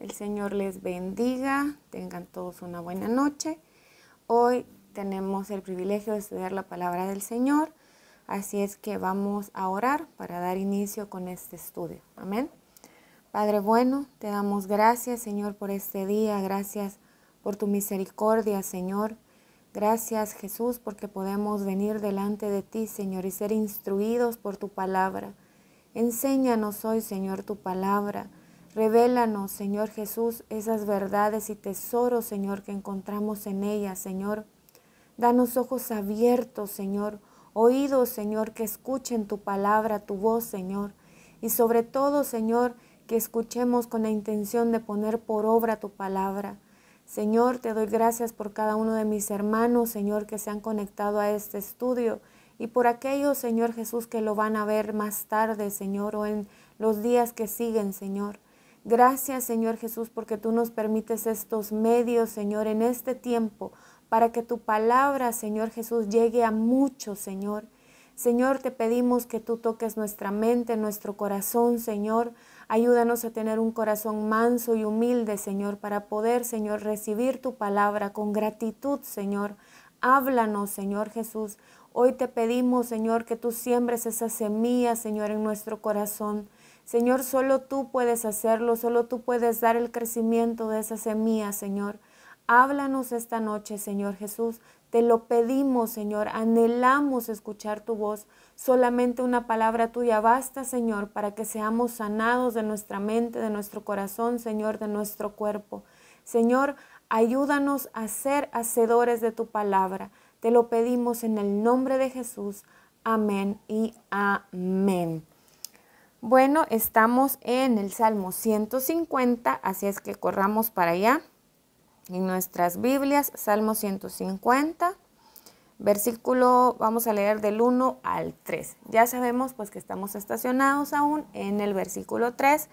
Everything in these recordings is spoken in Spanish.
El Señor les bendiga, tengan todos una buena noche. Hoy tenemos el privilegio de estudiar la palabra del Señor, así es que vamos a orar para dar inicio con este estudio. Amén. Padre bueno, te damos gracias Señor por este día, gracias por tu misericordia Señor. Gracias Jesús porque podemos venir delante de ti Señor y ser instruidos por tu palabra. Enséñanos hoy Señor tu palabra Revélanos, Señor Jesús, esas verdades y tesoros, Señor, que encontramos en ellas, Señor. Danos ojos abiertos, Señor, oídos, Señor, que escuchen tu palabra, tu voz, Señor. Y sobre todo, Señor, que escuchemos con la intención de poner por obra tu palabra. Señor, te doy gracias por cada uno de mis hermanos, Señor, que se han conectado a este estudio y por aquellos, Señor Jesús, que lo van a ver más tarde, Señor, o en los días que siguen, Señor. Gracias, Señor Jesús, porque tú nos permites estos medios, Señor, en este tiempo, para que tu palabra, Señor Jesús, llegue a muchos, Señor. Señor, te pedimos que tú toques nuestra mente, nuestro corazón, Señor. Ayúdanos a tener un corazón manso y humilde, Señor, para poder, Señor, recibir tu palabra con gratitud, Señor. Háblanos, Señor Jesús. Hoy te pedimos, Señor, que tú siembres esa semilla, Señor, en nuestro corazón Señor, solo tú puedes hacerlo, solo tú puedes dar el crecimiento de esa semilla, Señor. Háblanos esta noche, Señor Jesús. Te lo pedimos, Señor. Anhelamos escuchar tu voz. Solamente una palabra tuya basta, Señor, para que seamos sanados de nuestra mente, de nuestro corazón, Señor, de nuestro cuerpo. Señor, ayúdanos a ser hacedores de tu palabra. Te lo pedimos en el nombre de Jesús. Amén y amén. Bueno, estamos en el Salmo 150, así es que corramos para allá. En nuestras Biblias, Salmo 150, versículo, vamos a leer del 1 al 3. Ya sabemos pues que estamos estacionados aún en el versículo 3,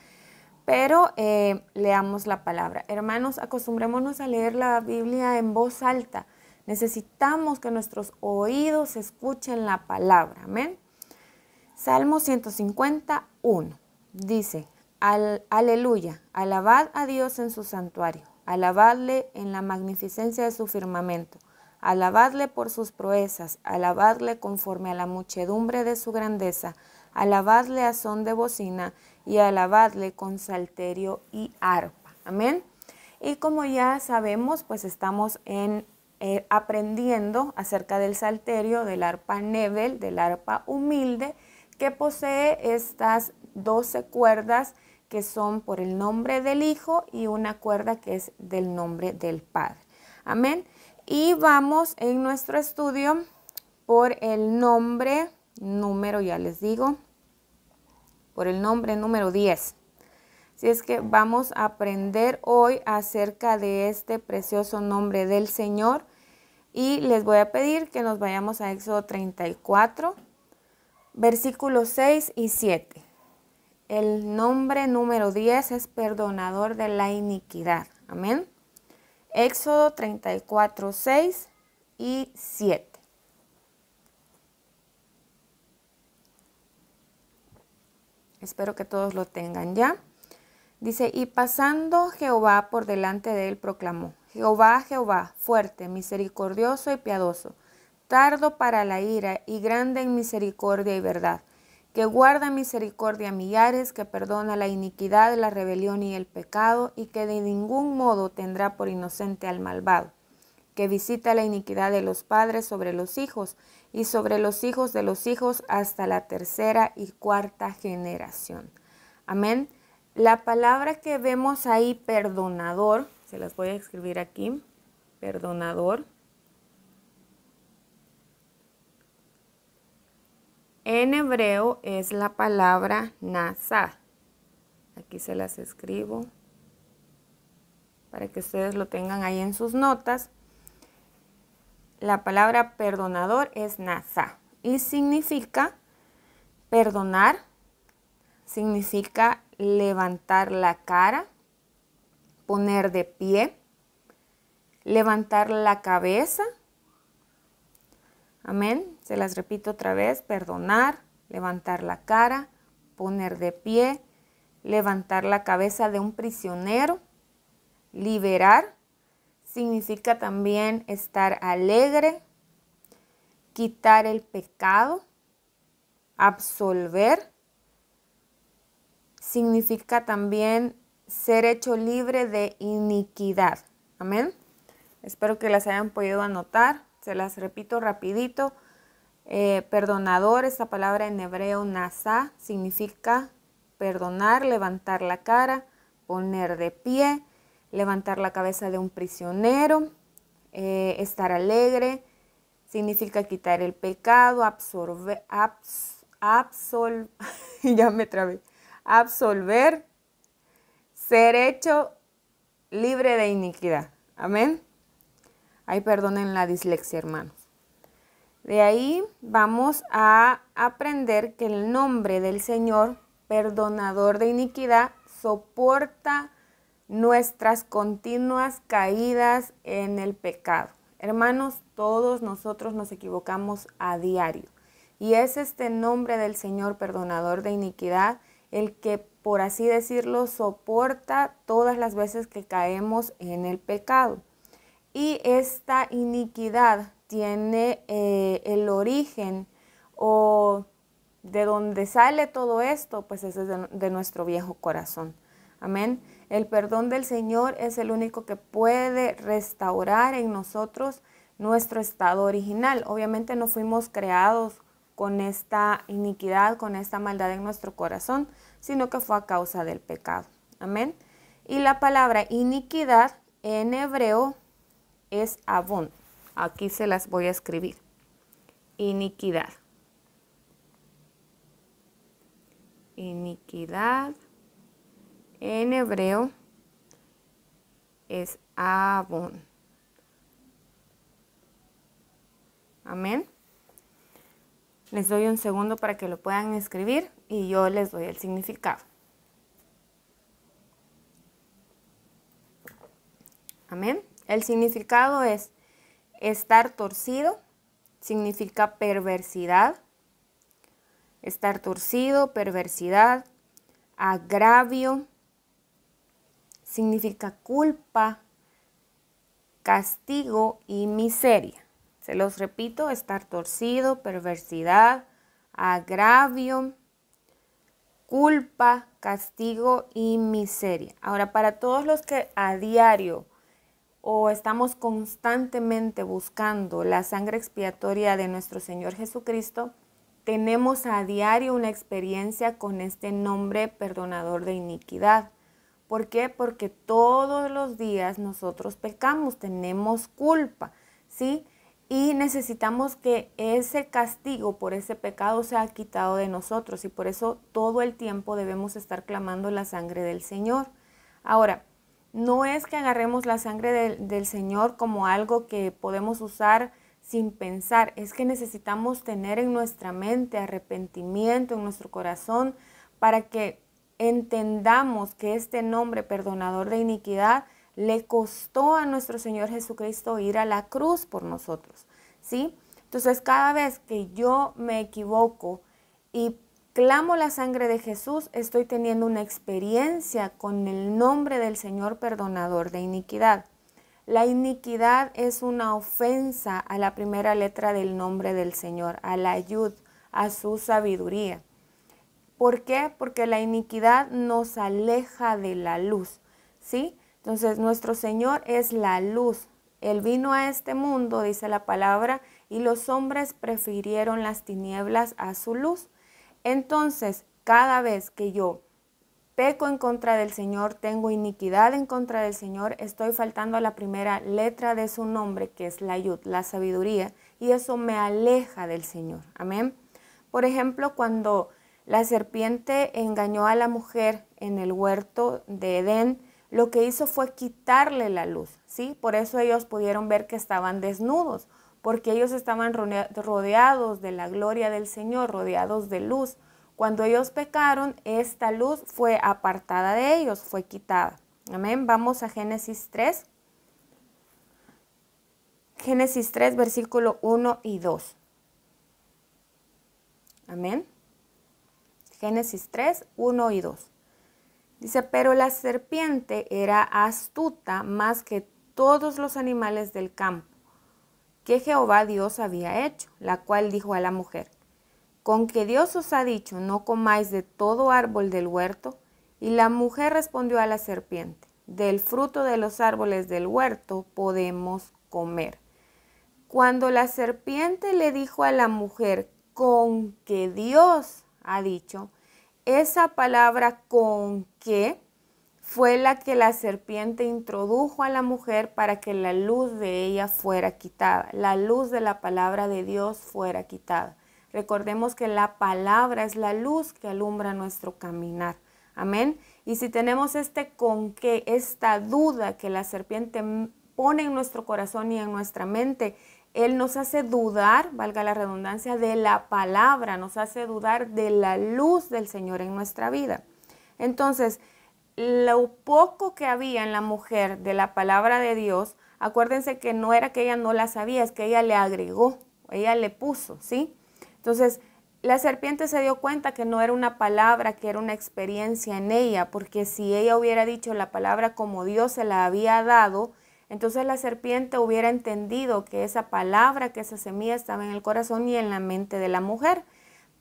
pero eh, leamos la palabra. Hermanos, acostumbrémonos a leer la Biblia en voz alta. Necesitamos que nuestros oídos escuchen la palabra. Amén. Salmo 151 dice, aleluya, alabad a Dios en su santuario, alabadle en la magnificencia de su firmamento, alabadle por sus proezas, alabadle conforme a la muchedumbre de su grandeza, alabadle a son de bocina y alabadle con salterio y arpa. Amén. Y como ya sabemos, pues estamos en, eh, aprendiendo acerca del salterio, del arpa nebel, del arpa humilde, que posee estas 12 cuerdas que son por el nombre del Hijo y una cuerda que es del nombre del Padre. Amén. Y vamos en nuestro estudio por el nombre, número, ya les digo, por el nombre número 10. Si es que vamos a aprender hoy acerca de este precioso nombre del Señor y les voy a pedir que nos vayamos a Éxodo 34 Versículos 6 y 7. El nombre número 10 es perdonador de la iniquidad. Amén. Éxodo 34, 6 y 7. Espero que todos lo tengan ya. Dice, y pasando Jehová por delante de él, proclamó, Jehová, Jehová, fuerte, misericordioso y piadoso tardo para la ira y grande en misericordia y verdad, que guarda misericordia a millares, que perdona la iniquidad, la rebelión y el pecado, y que de ningún modo tendrá por inocente al malvado, que visita la iniquidad de los padres sobre los hijos y sobre los hijos de los hijos hasta la tercera y cuarta generación. Amén. La palabra que vemos ahí, perdonador, se las voy a escribir aquí, perdonador En hebreo es la palabra nasa. Aquí se las escribo para que ustedes lo tengan ahí en sus notas. La palabra perdonador es nasa y significa perdonar, significa levantar la cara, poner de pie, levantar la cabeza Amén. Se las repito otra vez, perdonar, levantar la cara, poner de pie, levantar la cabeza de un prisionero, liberar, significa también estar alegre, quitar el pecado, absolver, significa también ser hecho libre de iniquidad. Amén. Espero que las hayan podido anotar. Se las repito rapidito. Eh, perdonador, esta palabra en hebreo nasa significa perdonar, levantar la cara, poner de pie, levantar la cabeza de un prisionero, eh, estar alegre, significa quitar el pecado, absorber, abs, ya me trabé, absolver, ser hecho libre de iniquidad. Amén. Ay, perdonen la dislexia, hermanos. De ahí vamos a aprender que el nombre del Señor, perdonador de iniquidad, soporta nuestras continuas caídas en el pecado. Hermanos, todos nosotros nos equivocamos a diario. Y es este nombre del Señor, perdonador de iniquidad, el que, por así decirlo, soporta todas las veces que caemos en el pecado. Y esta iniquidad tiene eh, el origen o de donde sale todo esto, pues es de, de nuestro viejo corazón. Amén. El perdón del Señor es el único que puede restaurar en nosotros nuestro estado original. Obviamente no fuimos creados con esta iniquidad, con esta maldad en nuestro corazón, sino que fue a causa del pecado. Amén. Y la palabra iniquidad en hebreo es abón. Aquí se las voy a escribir. Iniquidad. Iniquidad en hebreo es abón. Amén. Les doy un segundo para que lo puedan escribir y yo les doy el significado. Amén. El significado es estar torcido, significa perversidad. Estar torcido, perversidad, agravio, significa culpa, castigo y miseria. Se los repito, estar torcido, perversidad, agravio, culpa, castigo y miseria. Ahora, para todos los que a diario o estamos constantemente buscando la sangre expiatoria de nuestro Señor Jesucristo, tenemos a diario una experiencia con este nombre perdonador de iniquidad. ¿Por qué? Porque todos los días nosotros pecamos, tenemos culpa, ¿sí? Y necesitamos que ese castigo por ese pecado sea quitado de nosotros y por eso todo el tiempo debemos estar clamando la sangre del Señor. Ahora, no es que agarremos la sangre del, Señor como algo que podemos usar sin pensar, es que necesitamos tener en nuestra mente arrepentimiento, en nuestro corazón, para que entendamos que este nombre perdonador de iniquidad le costó a nuestro Señor Jesucristo ir a la cruz por nosotros, ¿sí? Entonces cada vez que yo me equivoco y clamo la sangre de Jesús, estoy teniendo una experiencia con el nombre del Señor perdonador de iniquidad. La iniquidad es una ofensa a la primera letra del nombre del Señor, a la ayud, a su sabiduría. ¿Por qué? Porque la iniquidad nos aleja de la luz, ¿sí? Entonces nuestro Señor es la luz. Él vino a este mundo, dice la palabra, y los hombres prefirieron las tinieblas a su luz. Entonces, cada vez que yo peco en contra del Señor, tengo iniquidad en contra del Señor, estoy faltando a la primera letra de su nombre, que es la yud, la sabiduría, y eso me aleja del Señor. Amén. Por ejemplo, cuando la serpiente engañó a la mujer en el huerto de Edén, lo que hizo fue quitarle la luz, ¿sí? Por eso ellos pudieron ver que estaban desnudos, porque ellos estaban rodeados de la gloria del Señor, rodeados de luz. Cuando ellos pecaron, esta luz fue apartada de ellos, fue quitada. Amén. Vamos a Génesis 3. Génesis 3, versículo 1 y 2. Amén. Génesis 3, 1 y 2. Dice, pero la serpiente era astuta más que todos los animales del campo que Jehová Dios había hecho, la cual dijo a la mujer, con que Dios os ha dicho, no comáis de todo árbol del huerto. Y la mujer respondió a la serpiente, del fruto de los árboles del huerto podemos comer. Cuando la serpiente le dijo a la mujer, con que Dios ha dicho, esa palabra con que fue la que la serpiente introdujo a la mujer para que la luz de ella fuera quitada, la luz de la palabra de Dios fuera quitada. Recordemos que la palabra es la luz que alumbra nuestro caminar. Amén. Y si tenemos este con qué, esta duda que la serpiente pone en nuestro corazón y en nuestra mente, él nos hace dudar, valga la redundancia, de la palabra, nos hace dudar de la luz del Señor en nuestra vida. Entonces, lo poco que había en la mujer de la palabra de Dios, acuérdense que no era que ella no la sabía, es que ella le agregó, ella le puso, ¿sí? Entonces, la serpiente se dio cuenta que no era una palabra, que era una experiencia en ella, porque si ella hubiera dicho la palabra como Dios se la había dado, entonces la serpiente hubiera entendido que esa palabra, que esa semilla estaba en el corazón y en la mente de la mujer.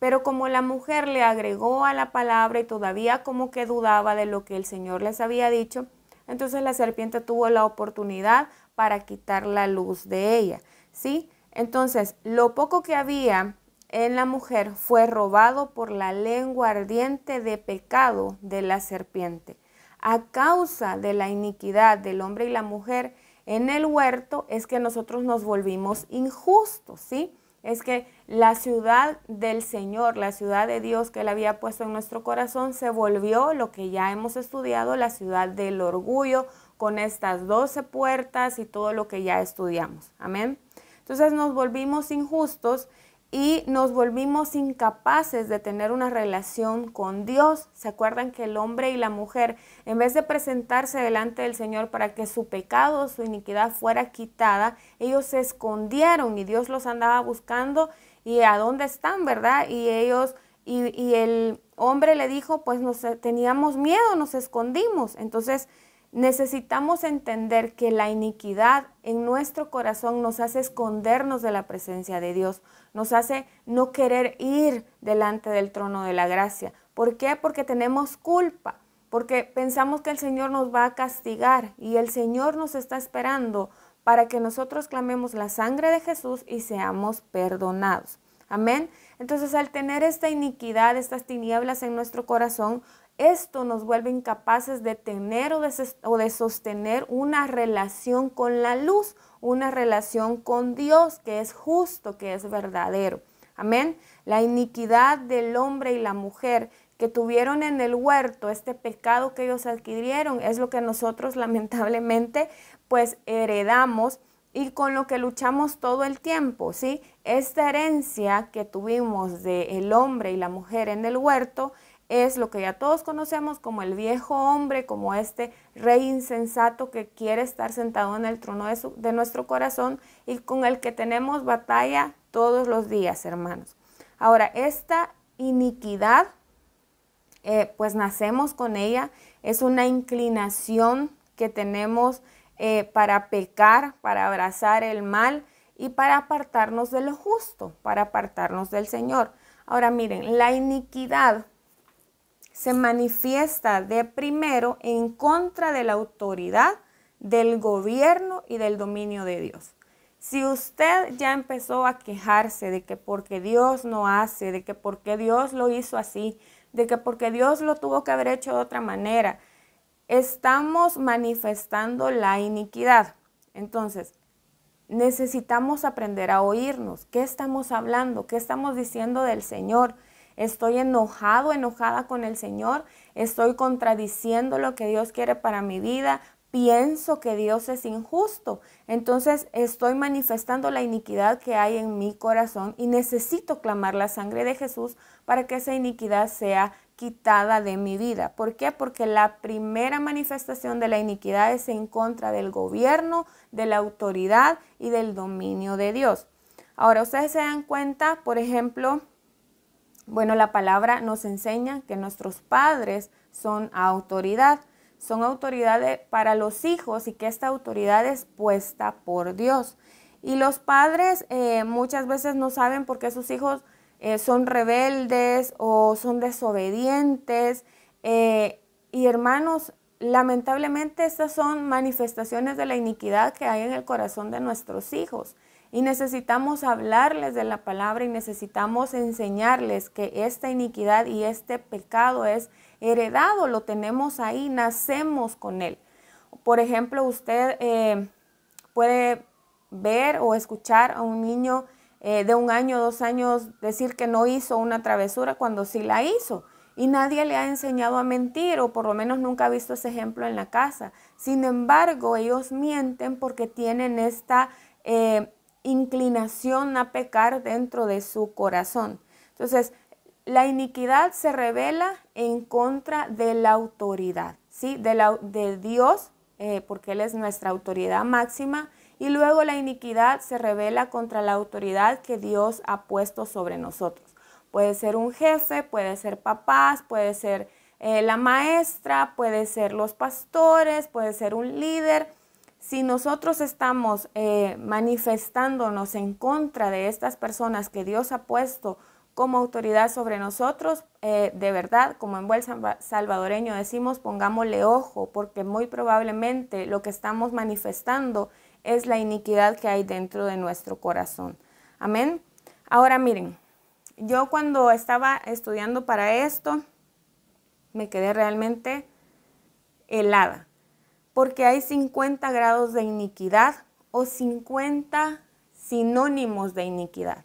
Pero como la mujer le agregó a la palabra y todavía como que dudaba de lo que el Señor les había dicho, entonces la serpiente tuvo la oportunidad para quitar la luz de ella, ¿sí? Entonces, lo poco que había en la mujer fue robado por la lengua ardiente de pecado de la serpiente. A causa de la iniquidad del hombre y la mujer en el huerto es que nosotros nos volvimos injustos, ¿sí? es que la ciudad del Señor, la ciudad de Dios que Él había puesto en nuestro corazón, se volvió lo que ya hemos estudiado, la ciudad del orgullo, con estas doce puertas y todo lo que ya estudiamos. Amén. Entonces nos volvimos injustos y nos volvimos incapaces de tener una relación con Dios. ¿Se acuerdan que el hombre y la mujer, en vez de presentarse delante del Señor para que su pecado, su iniquidad fuera quitada, ellos se escondieron y Dios los andaba buscando y a dónde están, ¿verdad? Y ellos, y, el hombre le dijo, pues nos teníamos miedo, nos escondimos. Entonces, Necesitamos entender que la iniquidad en nuestro corazón nos hace escondernos de la presencia de Dios, nos hace no querer ir delante del trono de la gracia. ¿Por qué? Porque tenemos culpa, porque pensamos que el Señor nos va a castigar y el Señor nos está esperando para que nosotros clamemos la sangre de Jesús y seamos perdonados. Amén. Entonces al tener esta iniquidad, estas tinieblas en nuestro corazón, esto nos vuelve incapaces de tener o de, sostener una relación con la luz, una relación con Dios que es justo, que es verdadero. Amén. La iniquidad del hombre y la mujer que tuvieron en el huerto, este pecado que ellos adquirieron, es lo que nosotros lamentablemente pues heredamos y con lo que luchamos todo el tiempo, ¿sí? Esta herencia que tuvimos del hombre y la mujer en el huerto es lo que ya todos conocemos como el viejo hombre, como este rey insensato que quiere estar sentado en el trono de, nuestro corazón y con el que tenemos batalla todos los días, hermanos. Ahora, esta iniquidad, eh, pues nacemos con ella, es una inclinación que tenemos eh, para pecar, para abrazar el mal y para apartarnos de lo justo, para apartarnos del Señor. Ahora miren, la iniquidad se manifiesta de primero en contra de la autoridad, del gobierno y del dominio de Dios. Si usted ya empezó a quejarse de que porque Dios no hace, de que porque Dios lo hizo así, de que porque Dios lo tuvo que haber hecho de otra manera, estamos manifestando la iniquidad. Entonces, necesitamos aprender a oírnos. ¿Qué estamos hablando? ¿Qué estamos diciendo del Señor? estoy enojado, enojada con el Señor, estoy contradiciendo lo que Dios quiere para mi vida, pienso que Dios es injusto. Entonces estoy manifestando la iniquidad que hay en mi corazón y necesito clamar la sangre de Jesús para que esa iniquidad sea quitada de mi vida. ¿Por qué? Porque la primera manifestación de la iniquidad es en contra del gobierno, de la autoridad y del dominio de Dios. Ahora, ustedes se dan cuenta, por ejemplo, bueno, la palabra nos enseña que nuestros padres son autoridad, son autoridad para los hijos y que esta autoridad es puesta por Dios. Y los padres eh, muchas veces no saben por qué sus hijos eh, son rebeldes o son desobedientes. Eh, y hermanos, lamentablemente estas son manifestaciones de la iniquidad que hay en el corazón de nuestros hijos. Y necesitamos hablarles de la palabra y necesitamos enseñarles que esta iniquidad y este pecado es heredado, lo tenemos ahí, nacemos con él. Por ejemplo, usted eh, puede ver o escuchar a un niño eh, de un año, dos años decir que no hizo una travesura cuando sí la hizo. Y nadie le ha enseñado a mentir o por lo menos nunca ha visto ese ejemplo en la casa. Sin embargo, ellos mienten porque tienen esta eh, inclinación a pecar dentro de su corazón. Entonces, la iniquidad se revela en contra de la autoridad, ¿sí? De, Dios, eh, porque Él es nuestra autoridad máxima, y luego la iniquidad se revela contra la autoridad que Dios ha puesto sobre nosotros. Puede ser un jefe, puede ser papás, puede ser eh, la maestra, puede ser los pastores, puede ser un líder, si nosotros estamos eh, manifestándonos en contra de estas personas que Dios ha puesto como autoridad sobre nosotros, eh, de verdad, como en buen salvadoreño decimos, pongámosle ojo, porque muy probablemente lo que estamos manifestando es la iniquidad que hay dentro de nuestro corazón. Amén. Ahora miren, yo cuando estaba estudiando para esto, me quedé realmente helada porque hay 50 grados de iniquidad o 50 sinónimos de iniquidad.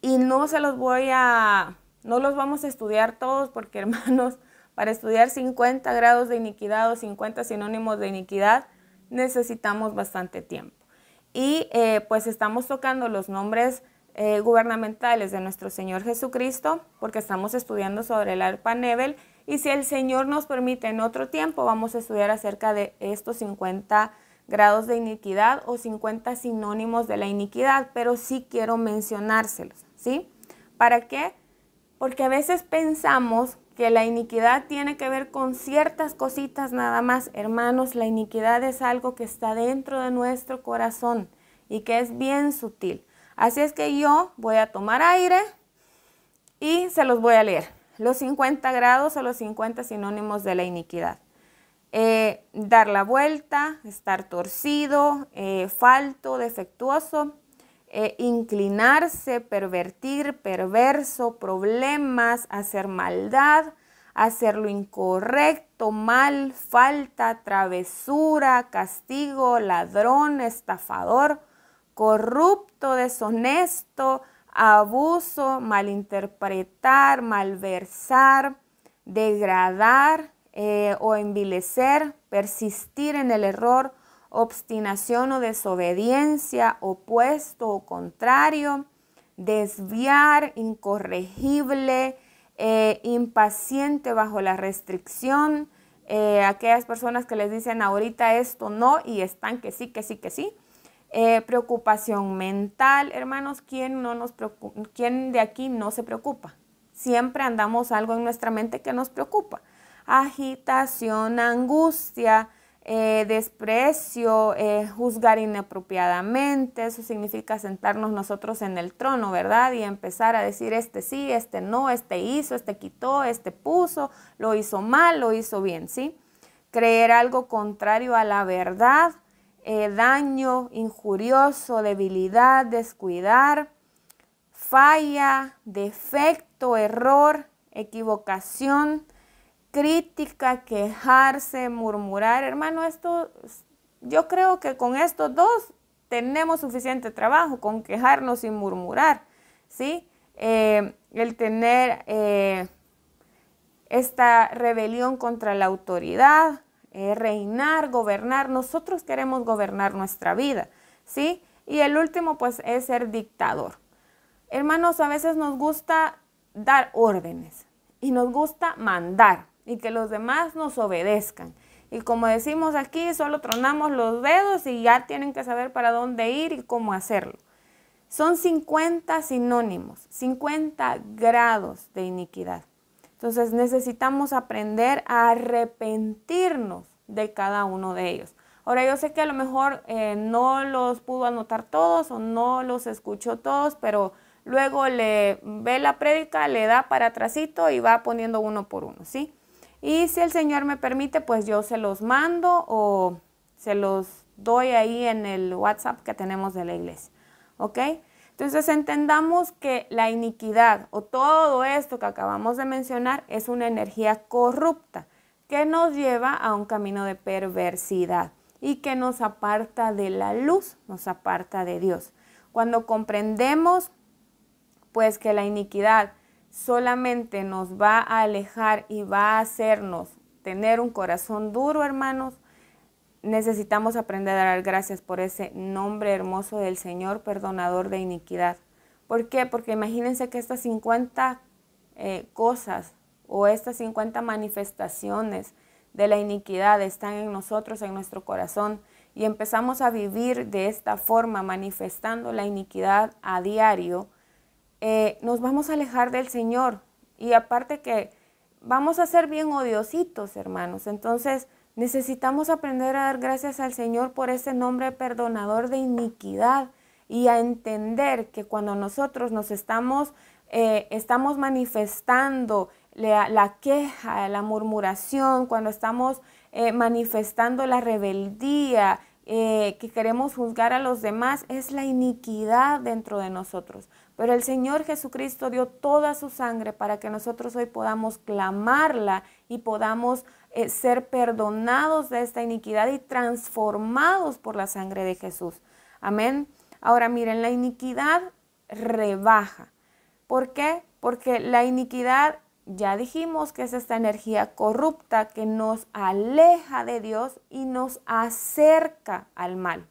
Y no se los voy a, no los vamos a estudiar todos porque hermanos, para estudiar 50 grados de iniquidad o 50 sinónimos de iniquidad necesitamos bastante tiempo. Y eh, pues estamos tocando los nombres eh, gubernamentales de nuestro Señor Jesucristo porque estamos estudiando sobre el arpa Nebel y si el Señor nos permite en otro tiempo, vamos a estudiar acerca de estos 50 grados de iniquidad o 50 sinónimos de la iniquidad, pero sí quiero mencionárselos, ¿sí? ¿Para qué? Porque a veces pensamos que la iniquidad tiene que ver con ciertas cositas nada más. Hermanos, la iniquidad es algo que está dentro de nuestro corazón y que es bien sutil. Así es que yo voy a tomar aire y se los voy a leer los 50 grados o los 50 sinónimos de la iniquidad. Eh, dar la vuelta, estar torcido, eh, falto, defectuoso, eh, inclinarse, pervertir, perverso, problemas, hacer maldad, hacer lo incorrecto, mal, falta, travesura, castigo, ladrón, estafador, corrupto, deshonesto, abuso, malinterpretar, malversar, degradar eh, o envilecer, persistir en el error, obstinación o desobediencia, opuesto o contrario, desviar, incorregible, eh, impaciente bajo la restricción, eh, aquellas personas que les dicen ahorita esto no y están que sí, que sí, que sí. Eh, preocupación mental, hermanos, ¿quién, no nos ¿quién de aquí no se preocupa? Siempre andamos algo en nuestra mente que nos preocupa. Agitación, angustia, eh, desprecio, eh, juzgar inapropiadamente, eso significa sentarnos nosotros en el trono, ¿verdad? Y empezar a decir este sí, este no, este hizo, este quitó, este puso, lo hizo mal, lo hizo bien, ¿sí? Creer algo contrario a la verdad, eh, daño injurioso, debilidad, descuidar, falla, defecto, error, equivocación, crítica, quejarse, murmurar. Hermano, esto, yo creo que con estos dos tenemos suficiente trabajo, con quejarnos y murmurar, ¿sí? Eh, el tener eh, esta rebelión contra la autoridad, eh, reinar, gobernar. Nosotros queremos gobernar nuestra vida, ¿sí? Y el último, pues, es ser dictador. Hermanos, a veces nos gusta dar órdenes y nos gusta mandar y que los demás nos obedezcan. Y como decimos aquí, solo tronamos los dedos y ya tienen que saber para dónde ir y cómo hacerlo. Son 50 sinónimos, 50 grados de iniquidad. Entonces necesitamos aprender a arrepentirnos de cada uno de ellos. Ahora yo sé que a lo mejor eh, no los pudo anotar todos o no los escuchó todos, pero luego le ve la prédica, le da para atrásito y va poniendo uno por uno, ¿sí? Y si el Señor me permite, pues yo se los mando o se los doy ahí en el WhatsApp que tenemos de la iglesia, ¿ok? Entonces entendamos que la iniquidad o todo esto que acabamos de mencionar es una energía corrupta que nos lleva a un camino de perversidad y que nos aparta de la luz, nos aparta de Dios. Cuando comprendemos pues que la iniquidad solamente nos va a alejar y va a hacernos tener un corazón duro, hermanos, Necesitamos aprender a dar gracias por ese nombre hermoso del Señor, perdonador de iniquidad. ¿Por qué? Porque imagínense que estas 50 eh, cosas o estas 50 manifestaciones de la iniquidad están en nosotros, en nuestro corazón, y empezamos a vivir de esta forma, manifestando la iniquidad a diario, eh, nos vamos a alejar del Señor. Y aparte que vamos a ser bien odiositos, hermanos. Entonces, Necesitamos aprender a dar gracias al Señor por ese nombre perdonador de iniquidad y a entender que cuando nosotros nos estamos, eh, estamos manifestando la, queja, la murmuración, cuando estamos eh, manifestando la rebeldía, eh, que queremos juzgar a los demás, es la iniquidad dentro de nosotros. Pero el Señor Jesucristo dio toda su sangre para que nosotros hoy podamos clamarla y podamos eh, ser perdonados de esta iniquidad y transformados por la sangre de Jesús. Amén. Ahora miren, la iniquidad rebaja. ¿Por qué? Porque la iniquidad, ya dijimos que es esta energía corrupta que nos aleja de Dios y nos acerca al mal.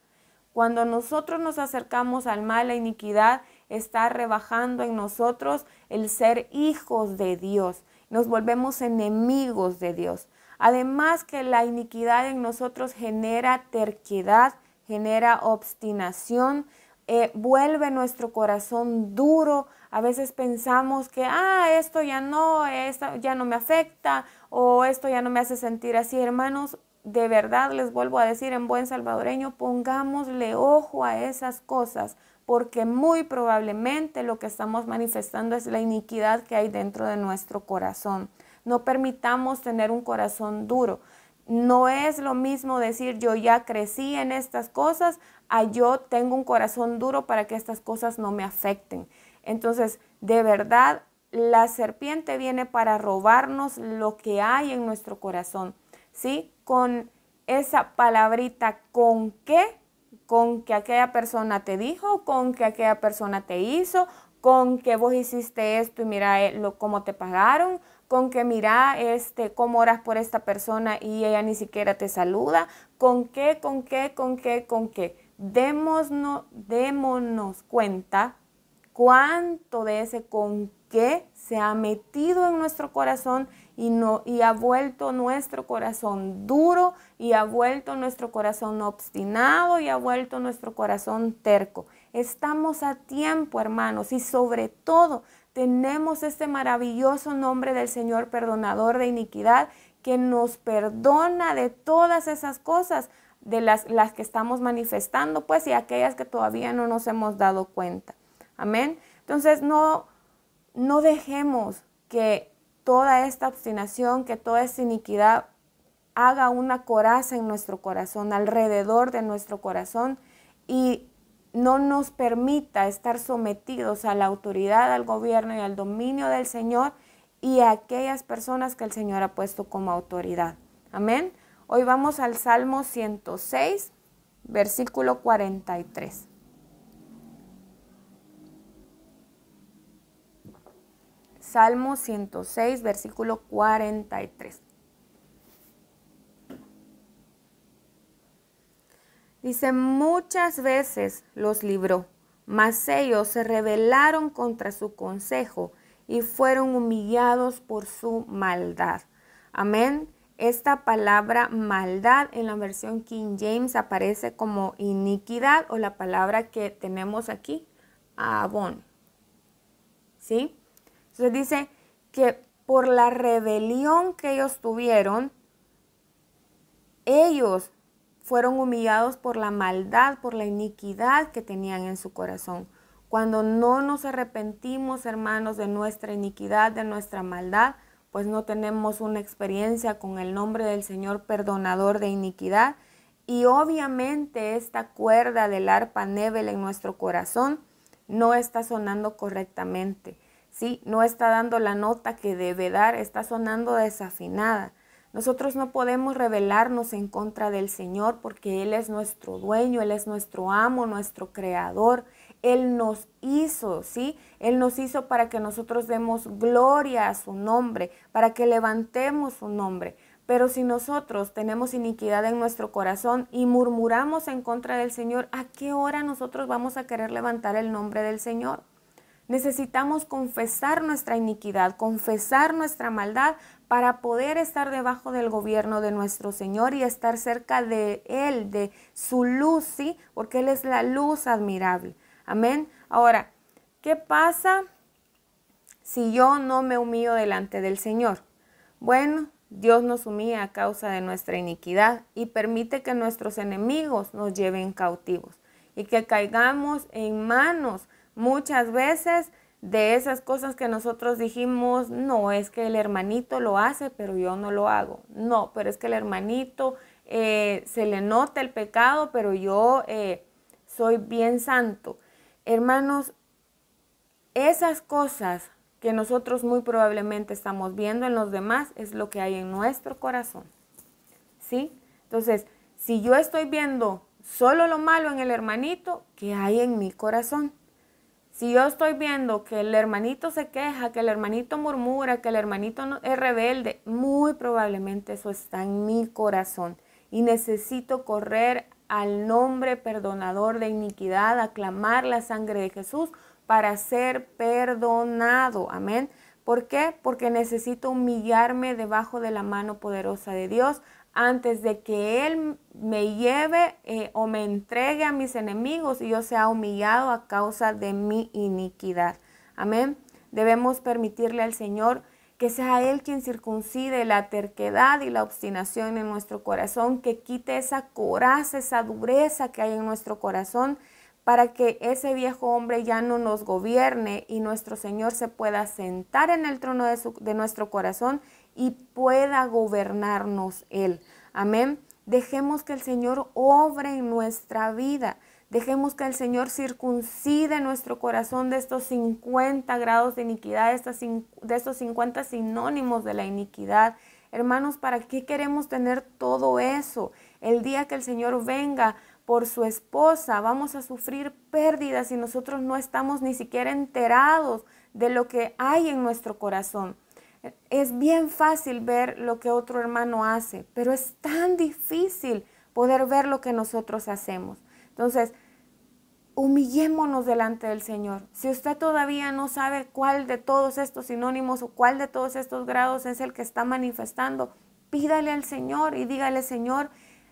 Cuando nosotros nos acercamos al mal, la iniquidad está rebajando en nosotros el ser hijos de Dios. Nos volvemos enemigos de Dios. Además que la iniquidad en nosotros genera terquedad, genera obstinación, eh, vuelve nuestro corazón duro. A veces pensamos que, ah, esto ya no, esto ya no me afecta o esto ya no me hace sentir así. Hermanos, de verdad les vuelvo a decir en buen salvadoreño, pongámosle ojo a esas cosas porque muy probablemente lo que estamos manifestando es la iniquidad que hay dentro de nuestro corazón. No permitamos tener un corazón duro. No es lo mismo decir yo ya crecí en estas cosas a yo tengo un corazón duro para que estas cosas no me afecten. Entonces, de verdad, la serpiente viene para robarnos lo que hay en nuestro corazón, ¿sí? Con esa palabrita con qué con que aquella persona te dijo, con que aquella persona te hizo, con que vos hiciste esto y mira eh, lo, cómo te pagaron, con que mira este, cómo oras por esta persona y ella ni siquiera te saluda, con qué, con qué, con qué, con qué. Démonos, démonos cuenta cuánto de ese con qué se ha metido en nuestro corazón y, y ha vuelto nuestro corazón duro y ha vuelto nuestro corazón obstinado y ha vuelto nuestro corazón terco. Estamos a tiempo, hermanos, y sobre todo tenemos este maravilloso nombre del Señor perdonador de iniquidad que nos perdona de todas esas cosas de las, las que estamos manifestando, pues, y aquellas que todavía no nos hemos dado cuenta. Amén. Entonces, no, no dejemos que toda esta obstinación, que toda esta iniquidad haga una coraza en nuestro corazón, alrededor de nuestro corazón y no nos permita estar sometidos a la autoridad, al gobierno y al dominio del Señor y a aquellas personas que el Señor ha puesto como autoridad. Amén. Hoy vamos al Salmo 106, versículo 43. Salmo 106, versículo 43. Dice, muchas veces los libró, mas ellos se rebelaron contra su consejo y fueron humillados por su maldad. Amén. Esta palabra maldad en la versión King James aparece como iniquidad o la palabra que tenemos aquí, abón. ¿Sí? Entonces dice que por la rebelión que ellos tuvieron, ellos fueron humillados por la maldad, por la iniquidad que tenían en su corazón. Cuando no nos arrepentimos, hermanos, de nuestra iniquidad, de nuestra maldad, pues no tenemos una experiencia con el nombre del Señor perdonador de iniquidad. Y obviamente esta cuerda del arpa Nebel en nuestro corazón no está sonando correctamente. ¿sí? No está dando la nota que debe dar, está sonando desafinada. Nosotros no podemos rebelarnos en contra del Señor porque Él es nuestro dueño, Él es nuestro amo, nuestro creador. Él nos hizo, ¿sí? Él nos hizo para que nosotros demos gloria a su nombre, para que levantemos su nombre. Pero si nosotros tenemos iniquidad en nuestro corazón y murmuramos en contra del Señor, ¿a qué hora nosotros vamos a querer levantar el nombre del Señor? Necesitamos confesar nuestra iniquidad, confesar nuestra maldad para poder estar debajo del gobierno de nuestro Señor y estar cerca de Él, de su luz, Porque Él es la luz admirable. Amén. Ahora, ¿qué pasa si yo no me humillo delante del Señor? Bueno, Dios nos humilla a causa de nuestra iniquidad y permite que nuestros enemigos nos lleven cautivos y que caigamos en manos Muchas veces de esas cosas que nosotros dijimos, no, es que el hermanito lo hace, pero yo no lo hago. No, pero es que el hermanito eh, se le nota el pecado, pero yo eh, soy bien santo. Hermanos, esas cosas que nosotros muy probablemente estamos viendo en los demás es lo que hay en nuestro corazón. ¿Sí? Entonces, si yo estoy viendo solo lo malo en el hermanito, ¿qué hay en mi corazón? Si yo estoy viendo que el hermanito se queja, que el hermanito murmura, que el hermanito es rebelde, muy probablemente eso está en mi corazón y necesito correr al nombre perdonador de iniquidad, aclamar la sangre de Jesús para ser perdonado. Amén. ¿Por qué? Porque necesito humillarme debajo de la mano poderosa de Dios, antes de que Él me lleve eh, o me entregue a mis enemigos y yo sea humillado a causa de mi iniquidad. Amén. Debemos permitirle al Señor que sea Él quien circuncide la terquedad y la obstinación en nuestro corazón, que quite esa coraza, esa dureza que hay en nuestro corazón, para que ese viejo hombre ya no nos gobierne y nuestro Señor se pueda sentar en el trono de nuestro corazón y pueda gobernarnos Él. Amén. Dejemos que el Señor obre en nuestra vida. Dejemos que el Señor circuncide nuestro corazón de estos 50 grados de iniquidad, de estos 50 sinónimos de la iniquidad. Hermanos, ¿para qué queremos tener todo eso? El día que el Señor venga por su esposa, vamos a sufrir pérdidas y nosotros no estamos ni siquiera enterados de lo que hay en nuestro corazón. Es bien fácil ver lo que otro hermano hace, pero es tan difícil poder ver lo que nosotros hacemos. Entonces, humillémonos delante del Señor. Si usted todavía no sabe cuál de todos estos sinónimos o cuál de todos estos grados es el que está manifestando, pídale al Señor y dígale, Señor,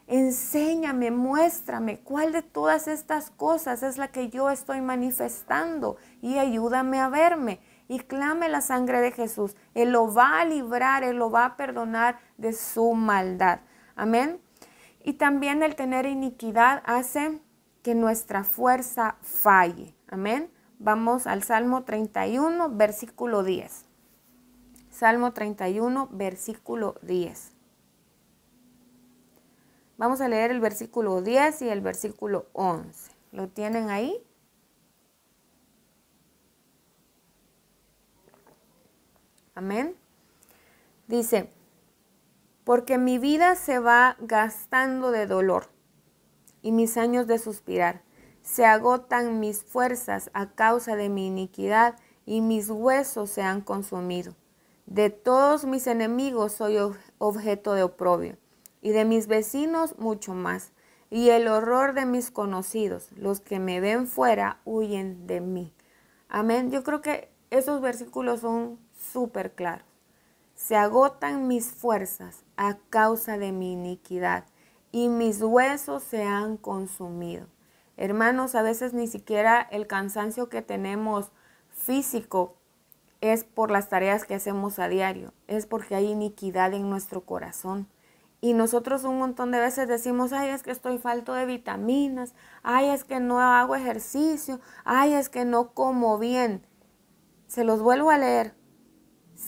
enséñame, muéstrame cuál de todas estas cosas es la que yo estoy manifestando y ayúdame a verme y clame la sangre de Jesús. Él lo va a librar, Él lo va a perdonar de su maldad. Amén. Y también el tener iniquidad hace que nuestra fuerza falle. Amén. Vamos al Salmo 31, versículo 10. Salmo 31, versículo 10. Vamos a leer el versículo 10 y el versículo 11. ¿Lo tienen ahí? Amén. Dice, porque mi vida se va gastando de dolor y mis años de suspirar. Se agotan mis fuerzas a causa de mi iniquidad y mis huesos se han consumido. De todos mis enemigos soy objeto de oprobio y de mis vecinos mucho más. Y el horror de mis conocidos, los que me ven fuera, huyen de mí. Amén. Yo creo que esos versículos son súper claro. Se agotan mis fuerzas a causa de mi iniquidad y mis huesos se han consumido. Hermanos, a veces ni siquiera el cansancio que tenemos físico es por las tareas que hacemos a diario, es porque hay iniquidad en nuestro corazón. Y nosotros un montón de veces decimos, ay, es que estoy falto de vitaminas, ay, es que no hago ejercicio, ay, es que no como bien. Se los vuelvo a leer.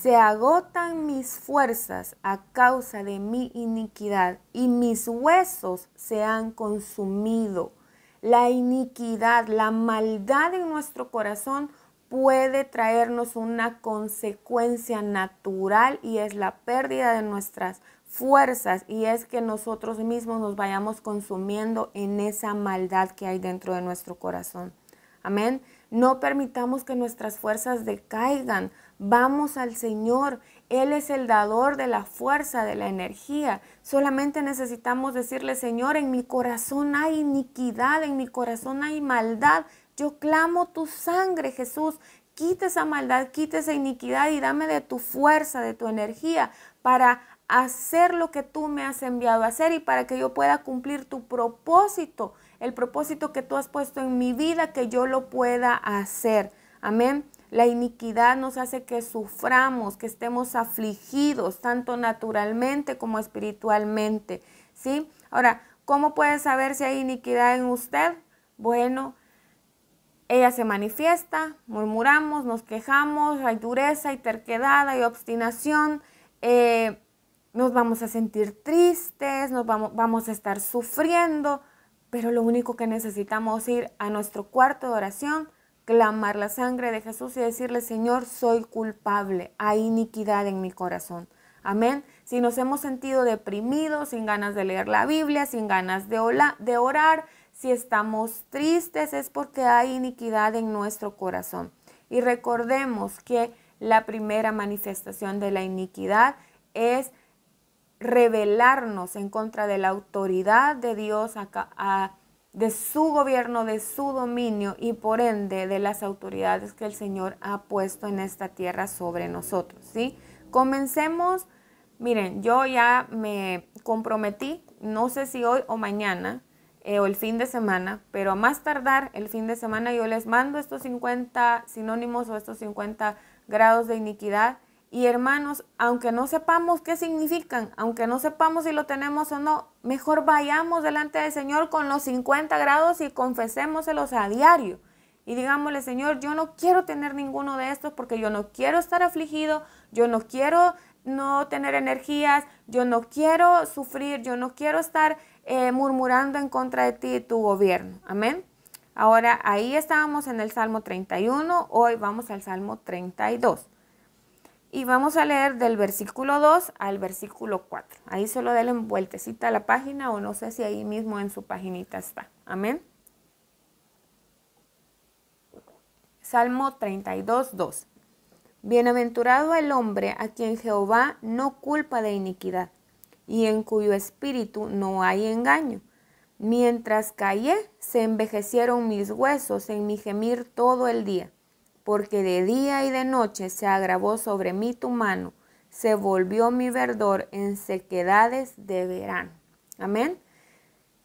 Se agotan mis fuerzas a causa de mi iniquidad y mis huesos se han consumido. La iniquidad, la maldad en nuestro corazón puede traernos una consecuencia natural y es la pérdida de nuestras fuerzas y es que nosotros mismos nos vayamos consumiendo en esa maldad que hay dentro de nuestro corazón. Amén. No permitamos que nuestras fuerzas decaigan Vamos al Señor. Él es el dador de la fuerza, de la energía. Solamente necesitamos decirle, Señor, en mi corazón hay iniquidad, en mi corazón hay maldad. Yo clamo tu sangre, Jesús. Quita esa maldad, quita esa iniquidad y dame de tu fuerza, de tu energía para hacer lo que tú me has enviado a hacer y para que yo pueda cumplir tu propósito, el propósito que tú has puesto en mi vida, que yo lo pueda hacer. Amén. La iniquidad nos hace que suframos, que estemos afligidos, tanto naturalmente como espiritualmente. ¿sí? Ahora, ¿cómo puede saber si hay iniquidad en usted? Bueno, ella se manifiesta, murmuramos, nos quejamos, hay dureza, hay terquedad, hay obstinación, eh, nos vamos a sentir tristes, nos vamos, vamos a estar sufriendo, pero lo único que necesitamos es ir a nuestro cuarto de oración, clamar la sangre de Jesús y decirle, Señor, soy culpable, hay iniquidad en mi corazón. Amén. Si nos hemos sentido deprimidos, sin ganas de leer la Biblia, sin ganas de, de orar, si estamos tristes es porque hay iniquidad en nuestro corazón. Y recordemos que la primera manifestación de la iniquidad es rebelarnos en contra de la autoridad de Dios acá a de su gobierno, de su dominio y por ende de las autoridades que el Señor ha puesto en esta tierra sobre nosotros, ¿sí? Comencemos, miren, yo ya me comprometí, no sé si hoy o mañana eh, o el fin de semana, pero a más tardar el fin de semana yo les mando estos 50 sinónimos o estos 50 grados de iniquidad y hermanos, aunque no sepamos qué significan, aunque no sepamos si lo tenemos o no, mejor vayamos delante del Señor con los 50 grados y confesémoselos a diario. Y digámosle, Señor, yo no quiero tener ninguno de estos porque yo no quiero estar afligido, yo no quiero no tener energías, yo no quiero sufrir, yo no quiero estar eh, murmurando en contra de ti y tu gobierno. Amén. Ahora, ahí estábamos en el Salmo 31, hoy vamos al Salmo 32. Y vamos a leer del versículo 2 al versículo 4. Ahí solo la vueltecita a la página o no sé si ahí mismo en su paginita está. Amén. Salmo 32, 2. Bienaventurado el hombre a quien Jehová no culpa de iniquidad y en cuyo espíritu no hay engaño. Mientras callé, se envejecieron mis huesos en mi gemir todo el día porque de día y de noche se agravó sobre mí tu mano, se volvió mi verdor en sequedades de verano. Amén.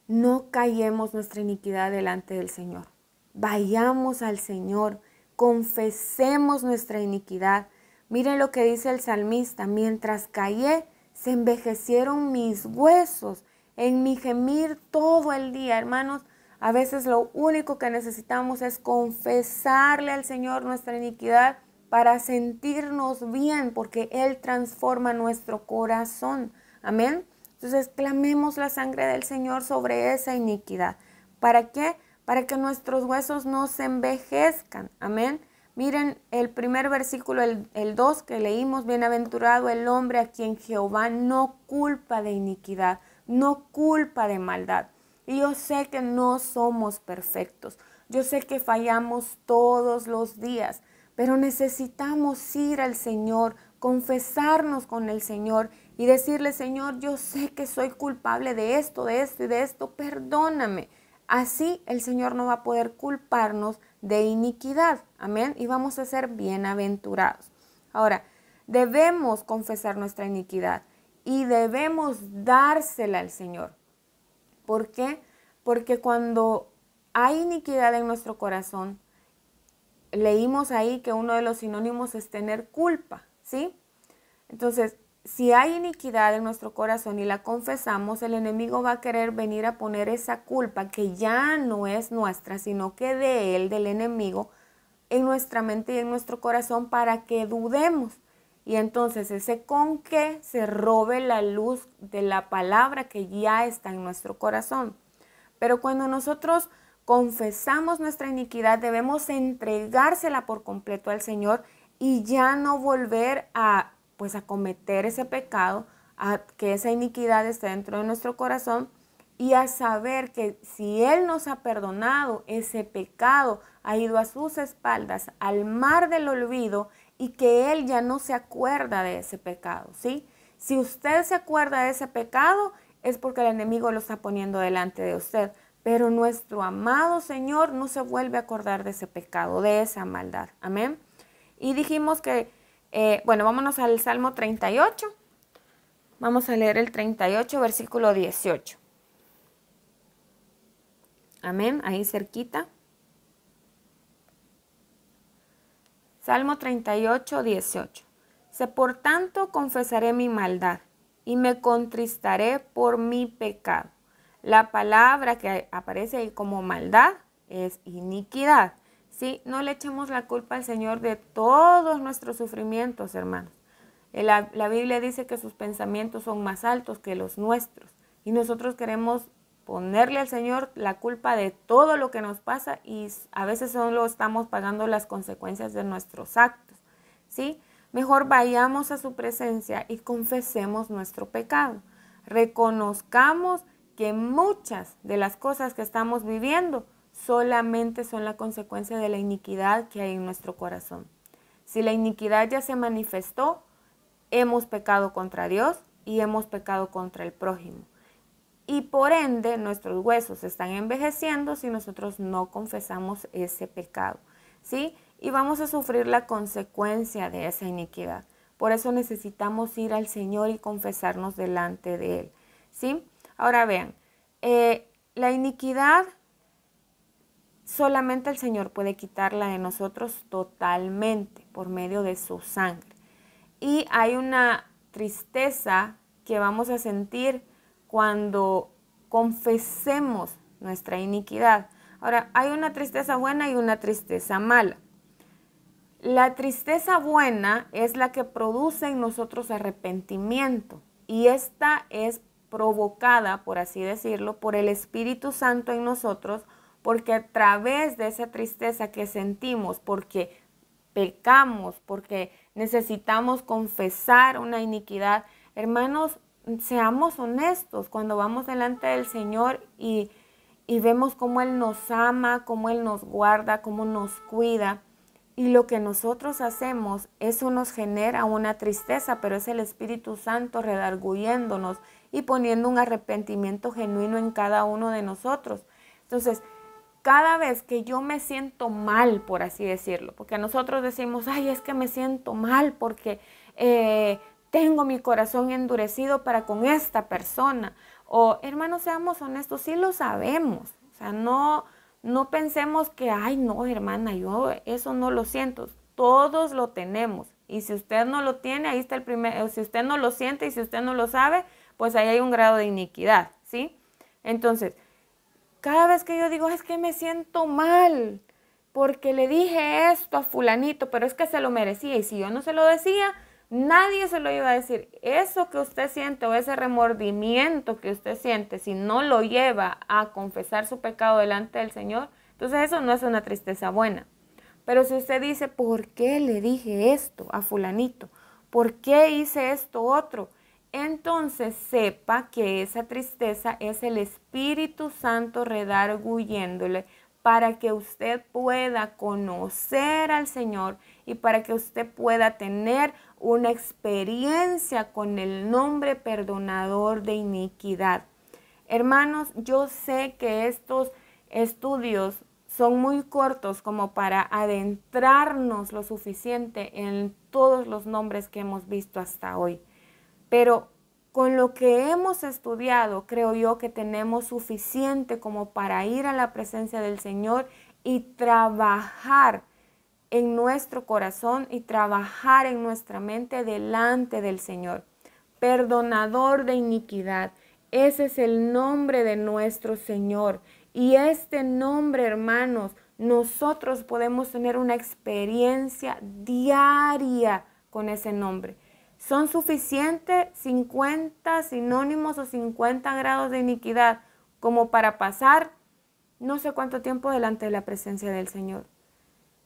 No callemos nuestra iniquidad delante del Señor. Vayamos al Señor, confesemos nuestra iniquidad. Miren lo que dice el salmista, mientras callé, se envejecieron mis huesos en mi gemir todo el día, hermanos. A veces lo único que necesitamos es confesarle al Señor nuestra iniquidad para sentirnos bien, porque Él transforma nuestro corazón. Amén. Entonces clamemos la sangre del Señor sobre esa iniquidad. ¿Para qué? Para que nuestros huesos no se envejezcan. Amén. Miren el primer versículo, el 2 que leímos, bienaventurado el hombre a quien Jehová no culpa de iniquidad, no culpa de maldad. Y yo sé que no somos perfectos. Yo sé que fallamos todos los días, pero necesitamos ir al Señor, confesarnos con el Señor y decirle, Señor, yo sé que soy culpable de esto, de esto y de esto, perdóname. Así el Señor no va a poder culparnos de iniquidad. Amén. Y vamos a ser bienaventurados. Ahora, debemos confesar nuestra iniquidad y debemos dársela al Señor. ¿Por qué? Porque cuando hay iniquidad en nuestro corazón, leímos ahí que uno de los sinónimos es tener culpa, ¿sí? Entonces, si hay iniquidad en nuestro corazón y la confesamos, el enemigo va a querer venir a poner esa culpa que ya no es nuestra, sino que de él, del enemigo, en nuestra mente y en nuestro corazón para que dudemos. Y entonces ese con qué se robe la luz de la palabra que ya está en nuestro corazón. Pero cuando nosotros confesamos nuestra iniquidad, debemos entregársela por completo al Señor y ya no volver a pues a cometer ese pecado, a que esa iniquidad esté dentro de nuestro corazón y a saber que si Él nos ha perdonado, ese pecado ha ido a sus espaldas, al mar del olvido y que Él ya no se acuerda de ese pecado, ¿sí? Si usted se acuerda de ese pecado, es porque el enemigo lo está poniendo delante de usted. Pero nuestro amado Señor no se vuelve a acordar de ese pecado, de esa maldad. Amén. Y dijimos que, eh, bueno, vámonos al Salmo 38. Vamos a leer el 38, versículo 18. Amén, ahí cerquita. Salmo 38, 18. Se por tanto confesaré mi maldad y me contristaré por mi pecado. La palabra que aparece ahí como maldad es iniquidad. ¿sí? No le echemos la culpa al Señor de todos nuestros sufrimientos, hermanos. Eh, la Biblia dice que sus pensamientos son más altos que los nuestros y nosotros queremos ponerle al Señor la culpa de todo lo que nos pasa y a veces solo estamos pagando las consecuencias de nuestros actos, ¿sí? Mejor vayamos a su presencia y confesemos nuestro pecado. Reconozcamos que muchas de las cosas que estamos viviendo solamente son la consecuencia de la iniquidad que hay en nuestro corazón. Si la iniquidad ya se manifestó, hemos pecado contra Dios y hemos pecado contra el prójimo y por ende nuestros huesos están envejeciendo si nosotros no confesamos ese pecado, ¿sí? Y vamos a sufrir la consecuencia de esa iniquidad. Por eso necesitamos ir al Señor y confesarnos delante de Él, ¿sí? Ahora vean, eh, la iniquidad solamente el Señor puede quitarla de nosotros totalmente por medio de su sangre. Y hay una tristeza que vamos a sentir cuando confesemos nuestra iniquidad. Ahora, hay una tristeza buena y una tristeza mala. La tristeza buena es la que produce en nosotros arrepentimiento y esta es provocada, por así decirlo, por el Espíritu Santo en nosotros, porque a través de esa tristeza que sentimos, porque pecamos, porque necesitamos confesar una iniquidad, hermanos, seamos honestos cuando vamos delante del Señor y, y vemos cómo Él nos ama, cómo Él nos guarda, cómo nos cuida. Y lo que nosotros hacemos, eso nos genera una tristeza, pero es el Espíritu Santo redarguyéndonos y poniendo un arrepentimiento genuino en cada uno de nosotros. Entonces, cada vez que yo me siento mal, por así decirlo, porque nosotros decimos, ay, es que me siento mal porque eh, tengo mi corazón endurecido para con esta persona. O hermanos, seamos honestos, sí lo sabemos. O sea, no, no pensemos que, ay, no, hermana, yo eso no lo siento. Todos lo tenemos. Y si usted no lo tiene, ahí está el primer, eh, si usted no lo siente y si usted no lo sabe, pues ahí hay un grado de iniquidad, ¿sí? Entonces, cada vez que yo digo, es que me siento mal, porque le dije esto a fulanito, pero es que se lo merecía y si yo no se lo decía, Nadie se lo iba a decir. Eso que usted siente o ese remordimiento que usted siente, si no lo lleva a confesar su pecado delante del Señor, entonces eso no es una tristeza buena. Pero si usted dice, ¿por qué le dije esto a fulanito? ¿Por qué hice esto otro? Entonces sepa que esa tristeza es el Espíritu Santo redarguyéndole para que usted pueda conocer al Señor y para que usted pueda tener una experiencia con el nombre perdonador de iniquidad. Hermanos, yo sé que estos estudios son muy cortos como para adentrarnos lo suficiente en todos los nombres que hemos visto hasta hoy, pero con lo que hemos estudiado, creo yo que tenemos suficiente como para ir a la presencia del Señor y trabajar en nuestro corazón y trabajar en nuestra mente delante del Señor. Perdonador de iniquidad, ese es el nombre de nuestro Señor. Y este nombre, hermanos, nosotros podemos tener una experiencia diaria con ese nombre. ¿Son suficientes 50 sinónimos o 50 grados de iniquidad como para pasar no sé cuánto tiempo delante de la presencia del Señor?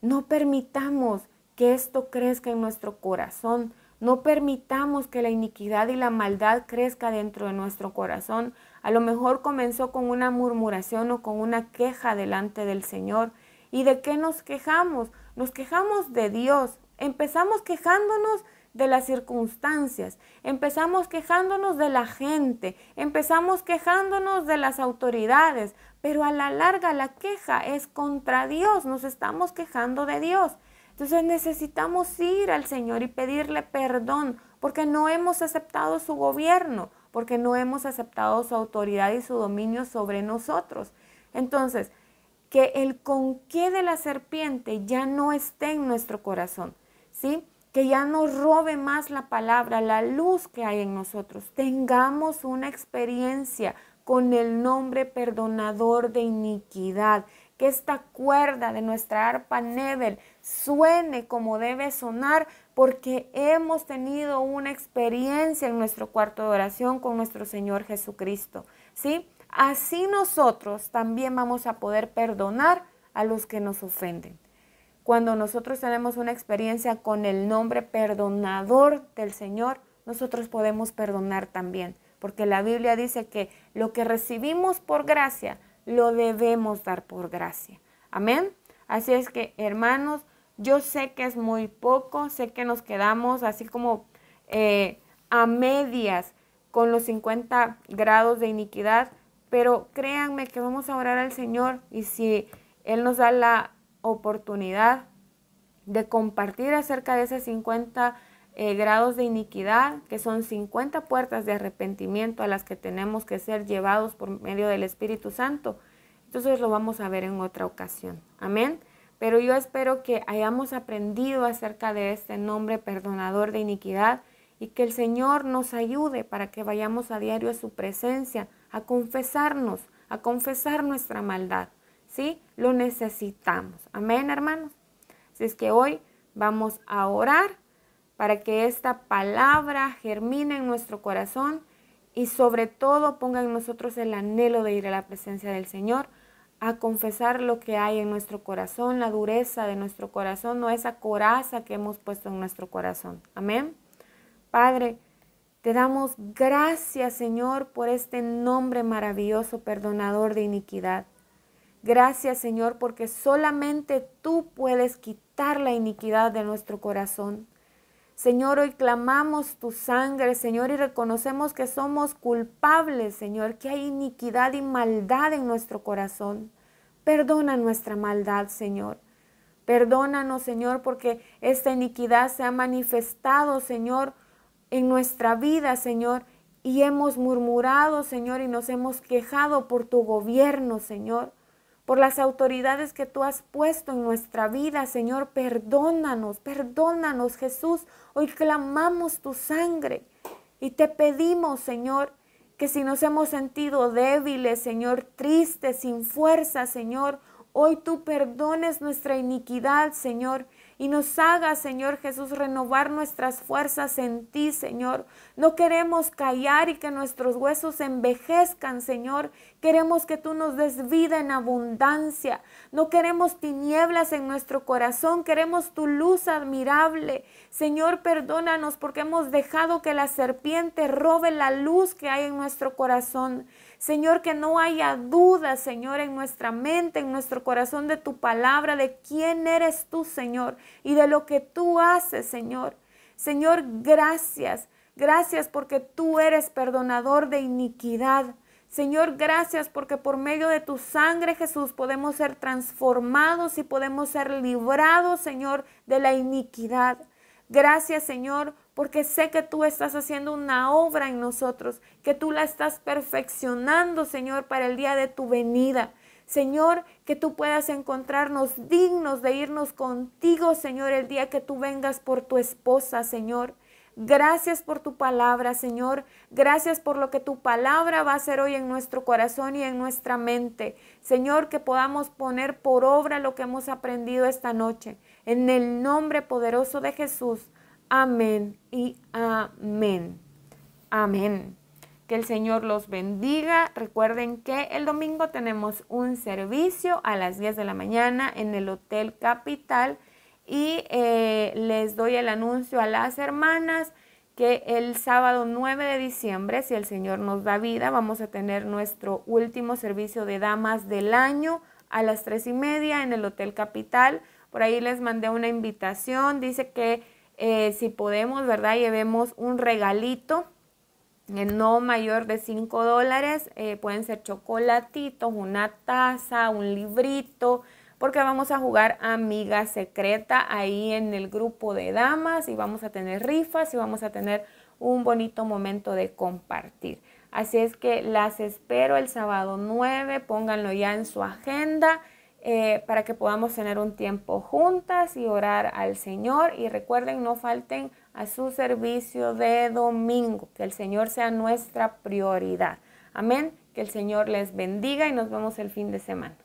No permitamos que esto crezca en nuestro corazón. No permitamos que la iniquidad y la maldad crezca dentro de nuestro corazón. A lo mejor comenzó con una murmuración o con una queja delante del Señor. ¿Y de qué nos quejamos? Nos quejamos de Dios. Empezamos quejándonos de las circunstancias, empezamos quejándonos de la gente, empezamos quejándonos de las autoridades, pero a la larga la queja es contra Dios, nos estamos quejando de Dios. Entonces necesitamos ir al Señor y pedirle perdón porque no hemos aceptado su gobierno, porque no hemos aceptado su autoridad y su dominio sobre nosotros. Entonces, que el con qué de la serpiente ya no esté en nuestro corazón, ¿sí? que ya no robe más la palabra, la luz que hay en nosotros. Tengamos una experiencia con el nombre perdonador de iniquidad, que esta cuerda de nuestra arpa Nebel suene como debe sonar, porque hemos tenido una experiencia en nuestro cuarto de oración con nuestro Señor Jesucristo. ¿sí? Así nosotros también vamos a poder perdonar a los que nos ofenden. Cuando nosotros tenemos una experiencia con el nombre perdonador del Señor, nosotros podemos perdonar también, porque la Biblia dice que lo que recibimos por gracia, lo debemos dar por gracia. Amén. Así es que, hermanos, yo sé que es muy poco, sé que nos quedamos así como eh, a medias con los 50 grados de iniquidad, pero créanme que vamos a orar al Señor y si Él nos da la oportunidad de compartir acerca de esos 50 eh, grados de iniquidad, que son 50 puertas de arrepentimiento a las que tenemos que ser llevados por medio del Espíritu Santo. Entonces lo vamos a ver en otra ocasión. Amén. Pero yo espero que hayamos aprendido acerca de este nombre perdonador de iniquidad y que el Señor nos ayude para que vayamos a diario a su presencia, a confesarnos, a confesar nuestra maldad ¿sí? Lo necesitamos. Amén, hermanos. Así es que hoy vamos a orar para que esta palabra germine en nuestro corazón y sobre todo ponga en nosotros el anhelo de ir a la presencia del Señor a confesar lo que hay en nuestro corazón, la dureza de nuestro corazón, no esa coraza que hemos puesto en nuestro corazón. Amén. Padre, te damos gracias, Señor, por este nombre maravilloso, perdonador de iniquidad. Gracias Señor porque solamente tú puedes quitar la iniquidad de nuestro corazón. Señor, hoy clamamos tu sangre, Señor, y reconocemos que somos culpables, Señor, que hay iniquidad y maldad en nuestro corazón. Perdona nuestra maldad, Señor. Perdónanos, Señor, porque esta iniquidad se ha manifestado, Señor, en nuestra vida, Señor, y hemos murmurado, Señor, y nos hemos quejado por tu gobierno, Señor por las autoridades que tú has puesto en nuestra vida, Señor, perdónanos, perdónanos, Jesús. Hoy clamamos tu sangre y te pedimos, Señor, que si nos hemos sentido débiles, Señor, tristes, sin fuerza, Señor, hoy tú perdones nuestra iniquidad, Señor, y nos haga, Señor Jesús, renovar nuestras fuerzas en ti, Señor. No queremos callar y que nuestros huesos envejezcan, Señor. Queremos que tú nos des vida en abundancia. No queremos tinieblas en nuestro corazón, queremos tu luz admirable. Señor, perdónanos porque hemos dejado que la serpiente robe la luz que hay en nuestro corazón. Señor, que no haya duda, Señor, en nuestra mente, en nuestro corazón de tu palabra, de quién eres tú, Señor, y de lo que tú haces, Señor. Señor, gracias. Gracias porque tú eres perdonador de iniquidad. Señor, gracias porque por medio de tu sangre, Jesús, podemos ser transformados y podemos ser librados, Señor, de la iniquidad. Gracias Señor, porque sé que tú estás haciendo una obra en nosotros, que tú la estás perfeccionando Señor para el día de tu venida. Señor, que tú puedas encontrarnos dignos de irnos contigo, Señor, el día que tú vengas por tu esposa, Señor. Gracias por tu palabra, Señor. Gracias por lo que tu palabra va a hacer hoy en nuestro corazón y en nuestra mente. Señor, que podamos poner por obra lo que hemos aprendido esta noche. En el nombre poderoso de Jesús. Amén y amén. Amén. Que el Señor los bendiga. Recuerden que el domingo tenemos un servicio a las 10 de la mañana en el Hotel Capital y eh, les doy el anuncio a las hermanas que el sábado 9 de diciembre, si el Señor nos da vida, vamos a tener nuestro último servicio de damas del año a las 3 y media en el Hotel Capital. Por ahí les mandé una invitación, dice que eh, si podemos, ¿verdad? Llevemos un regalito en eh, no mayor de 5 dólares, eh, pueden ser chocolatitos, una taza, un librito, porque vamos a jugar amiga secreta ahí en el grupo de damas y vamos a tener rifas y vamos a tener un bonito momento de compartir. Así es que las espero el sábado 9, pónganlo ya en su agenda. Eh, para que podamos tener un tiempo juntas y orar al Señor. Y recuerden, no falten a su servicio de domingo, que el Señor sea nuestra prioridad. Amén, que el Señor les bendiga y nos vemos el fin de semana.